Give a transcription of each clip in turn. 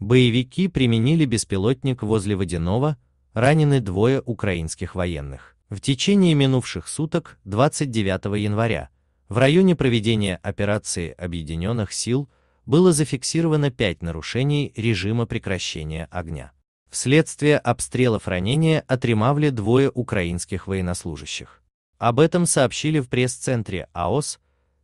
Боевики применили беспилотник возле Водяного, ранены двое украинских военных. В течение минувших суток 29 января в районе проведения операции Объединенных сил было зафиксировано 5 нарушений режима прекращения огня. Вследствие обстрелов ранения отремавли двое украинских военнослужащих. Об этом сообщили в пресс-центре АОС,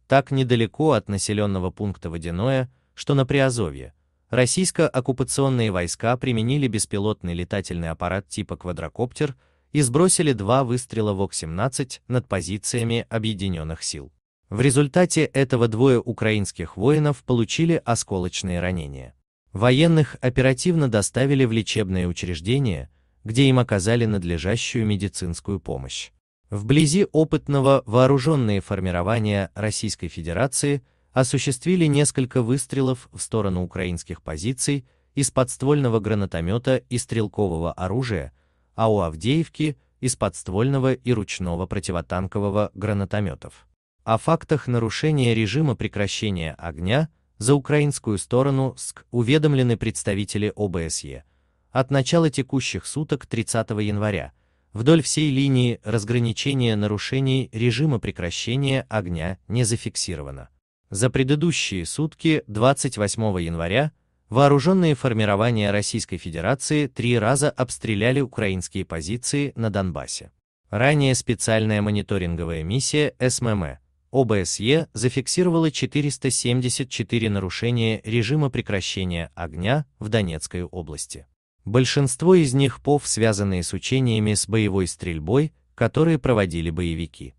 так недалеко от населенного пункта Водяное, что на Приазовье, российско-оккупационные войска применили беспилотный летательный аппарат типа «Квадрокоптер» и сбросили два выстрела ВОК-17 над позициями объединенных сил. В результате этого двое украинских воинов получили осколочные ранения. Военных оперативно доставили в лечебное учреждение, где им оказали надлежащую медицинскую помощь. Вблизи опытного вооруженные формирования Российской Федерации – осуществили несколько выстрелов в сторону украинских позиций из подствольного гранатомета и стрелкового оружия, а у Авдеевки из подствольного и ручного противотанкового гранатометов. О фактах нарушения режима прекращения огня за украинскую сторону СК уведомлены представители ОБСЕ. От начала текущих суток 30 января вдоль всей линии разграничения нарушений режима прекращения огня не зафиксировано. За предыдущие сутки 28 января вооруженные формирования Российской Федерации три раза обстреляли украинские позиции на Донбассе. Ранее специальная мониторинговая миссия СММ ОБСЕ зафиксировала 474 нарушения режима прекращения огня в Донецкой области. Большинство из них ПОВ связанные с учениями с боевой стрельбой, которые проводили боевики.